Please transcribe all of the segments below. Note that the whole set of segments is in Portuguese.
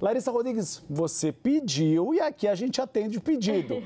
Larissa Rodrigues, você pediu e aqui a gente atende o pedido.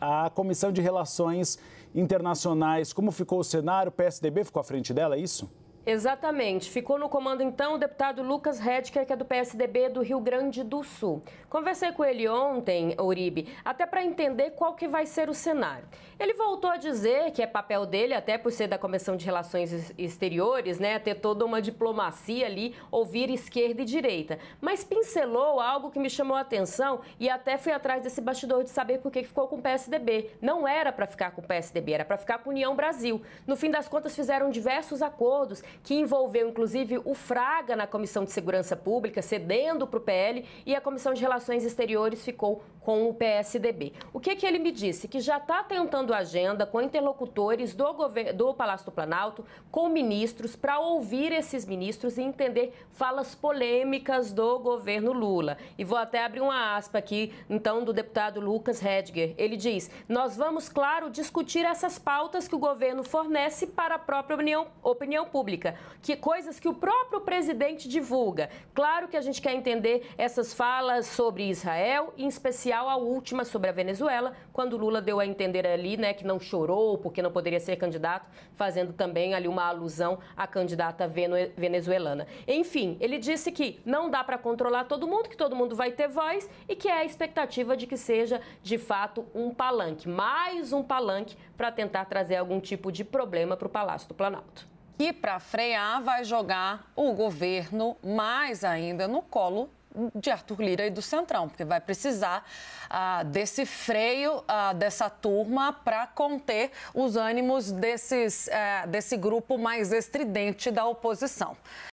a Comissão de Relações Internacionais, como ficou o cenário? O PSDB ficou à frente dela, é isso? Exatamente. Ficou no comando então o deputado Lucas Redker, que é do PSDB do Rio Grande do Sul. Conversei com ele ontem, Uribe, até para entender qual que vai ser o cenário. Ele voltou a dizer que é papel dele, até por ser da Comissão de Relações Exteriores, né, ter toda uma diplomacia ali, ouvir esquerda e direita. Mas pincelou algo que me chamou a atenção e até fui atrás desse bastidor de saber por que ficou com o PSDB. Não era para ficar com o PSDB, era para ficar com a União Brasil. No fim das contas fizeram diversos acordos que envolveu inclusive o Fraga na Comissão de Segurança Pública, cedendo para o PL, e a Comissão de Relações Exteriores ficou com o PSDB. O que, que ele me disse? Que já está tentando agenda com interlocutores do, do Palácio do Planalto, com ministros, para ouvir esses ministros e entender falas polêmicas do governo Lula. E vou até abrir uma aspa aqui, então, do deputado Lucas Redger. Ele diz: Nós vamos, claro, discutir essas pautas que o governo fornece para a própria opinião, opinião pública pública, que coisas que o próprio presidente divulga. Claro que a gente quer entender essas falas sobre Israel, em especial a última sobre a Venezuela, quando Lula deu a entender ali, né, que não chorou porque não poderia ser candidato, fazendo também ali uma alusão à candidata venezuelana. Enfim, ele disse que não dá para controlar todo mundo, que todo mundo vai ter voz e que é a expectativa de que seja de fato um palanque, mais um palanque para tentar trazer algum tipo de problema para o Palácio do Planalto que, para frear, vai jogar o governo mais ainda no colo de Arthur Lira e do Centrão, porque vai precisar ah, desse freio ah, dessa turma para conter os ânimos desses, ah, desse grupo mais estridente da oposição.